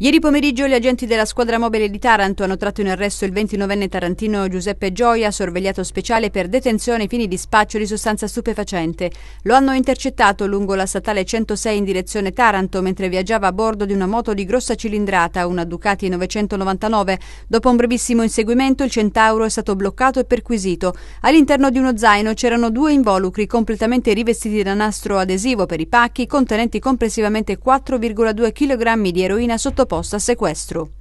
Ieri pomeriggio gli agenti della squadra mobile di Taranto hanno tratto in arresto il 29enne tarantino Giuseppe Gioia, sorvegliato speciale per detenzione ai fini di spaccio di sostanza stupefacente. Lo hanno intercettato lungo la statale 106 in direzione Taranto mentre viaggiava a bordo di una moto di grossa cilindrata, una Ducati 999. Dopo un brevissimo inseguimento il Centauro è stato bloccato e perquisito. All'interno di uno zaino c'erano due involucri completamente rivestiti da nastro adesivo per i pacchi contenenti complessivamente 4,2 kg di eroina sotto sottoposto a sequestro.